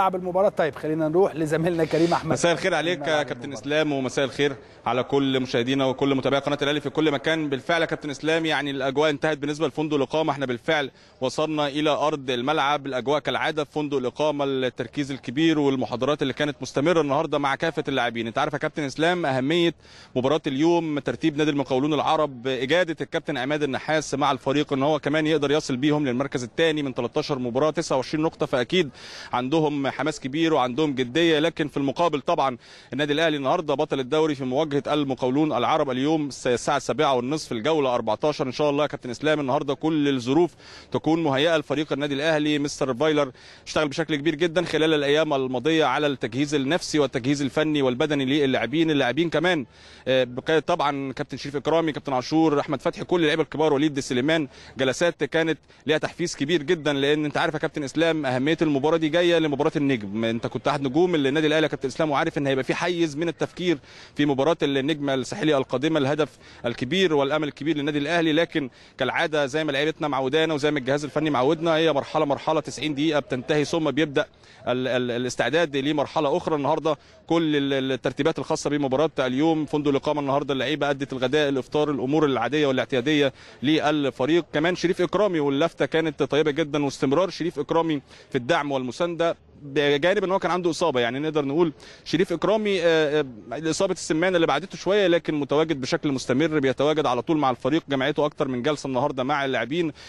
لعب المباراة طيب خلينا نروح لزميلنا كريم احمد مساء الخير عليك يا كابتن اسلام ومساء الخير على كل مشاهدينا وكل متابعي قناه الاهلي في كل مكان بالفعل يا كابتن اسلام يعني الاجواء انتهت بالنسبه لفندق الاقامه احنا بالفعل وصلنا الى ارض الملعب الاجواء كالعاده في فندق الاقامه التركيز الكبير والمحاضرات اللي كانت مستمره النهارده مع كافه اللاعبين انت عارف يا كابتن اسلام اهميه مباراه اليوم ترتيب نادي المقاولون العرب اجاده الكابتن عماد النحاس مع الفريق ان هو كمان يقدر يصل بيهم للمركز الثاني من 13 مباراه 29 نقطه فاكيد عندهم حماس كبير وعندهم جديه لكن في المقابل طبعا النادي الاهلي النهارده بطل الدوري في مواجهه المقاولون العرب اليوم الساعه 7 والنصف الجوله 14 ان شاء الله يا كابتن اسلام النهارده كل الظروف تكون مهيئه لفريق النادي الاهلي مستر فايلر اشتغل بشكل كبير جدا خلال الايام الماضيه على التجهيز النفسي والتجهيز الفني والبدني للاعبين اللاعبين كمان آه، طبعا كابتن شريف اكرامي كابتن عاشور احمد فتحي كل اللعيبه الكبار وليد سليمان جلسات كانت ليها تحفيز كبير جدا لان انت عارف يا كابتن اسلام اهميه المباراه دي جايه لمباراه النجم انت كنت احد نجوم النادي الاهلي يا كابتن اسلام وعارف ان هيبقى في حيز من التفكير في مباراه النجم الساحلي القادمه الهدف الكبير والامل الكبير للنادي الاهلي لكن كالعاده زي ما لعيبتنا معودانا وزي ما الجهاز الفني معودنا هي مرحله مرحله 90 دقيقه بتنتهي ثم بيبدا ال ال الاستعداد لمرحله اخرى النهارده كل الترتيبات الخاصه بمباراه اليوم فندق الاقامه النهارده اللعيبه ادت الغداء الافطار الامور العاديه والاعتياديه للفريق كمان شريف اكرامي واللفته كانت طيبه جدا واستمرار شريف اكرامي في الدعم والمسانده بجانب ان هو كان عنده اصابه يعني نقدر نقول شريف اكرامي آه، آه، اصابه السمانه اللي بعدته شويه لكن متواجد بشكل مستمر بيتواجد على طول مع الفريق جمعيته اكتر من جلسه النهارده مع اللاعبين